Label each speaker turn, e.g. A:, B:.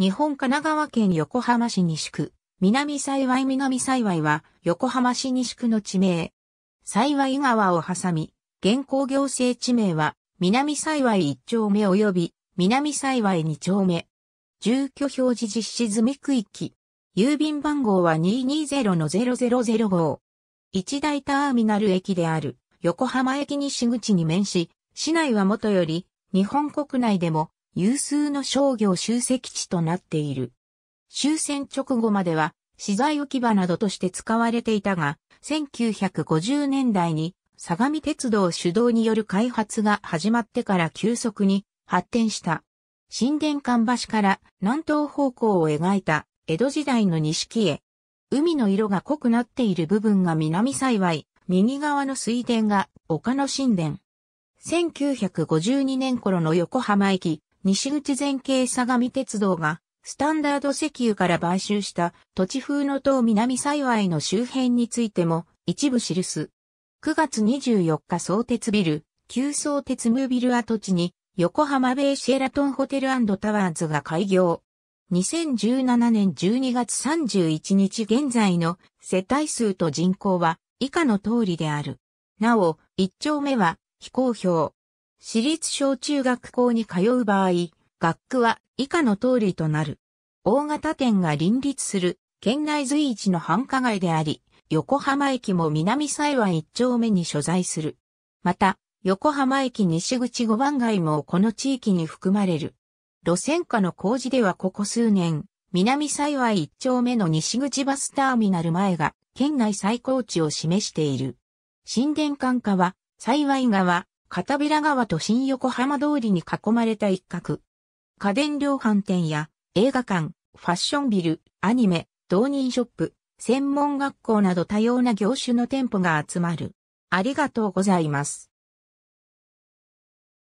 A: 日本神奈川県横浜市西区、南幸南幸は横浜市西区の地名。幸川を挟み、現行行政地名は南幸1丁目及び南幸2丁目。住居表示実施済み区域。郵便番号は220-0005号。一大ターミナル駅である横浜駅西口に面し、市内はもとより日本国内でも有数の商業集積地となっている。終戦直後までは資材置き場などとして使われていたが、1950年代に相模鉄道主導による開発が始まってから急速に発展した。新田間橋から南東方向を描いた江戸時代の錦へ。海の色が濃くなっている部分が南幸い、右側の水田が丘の神殿。1952年頃の横浜駅、西口前景相模鉄道が、スタンダード石油から買収した土地風の塔南幸いの周辺についても一部記す。9月24日相鉄ビル、旧相鉄ムービル跡地に横浜ベイシェラトンホテルタワーズが開業。2017年12月31日現在の世帯数と人口は以下の通りである。なお、1丁目は非公表。私立小中学校に通う場合、学区は以下の通りとなる。大型店が林立する県内随一の繁華街であり、横浜駅も南幸一丁目に所在する。また、横浜駅西口五番街もこの地域に含まれる。路線下の工事ではここ数年、南幸一丁目の西口バスターミナル前が県内最高値を示している。新田管下は、幸川、片平川と新横浜通りに囲まれた一角。家電量販店や映画館、ファッションビル、アニメ、導入ショップ、専門学校など多様な業種の店舗が集まる。ありがとうございます。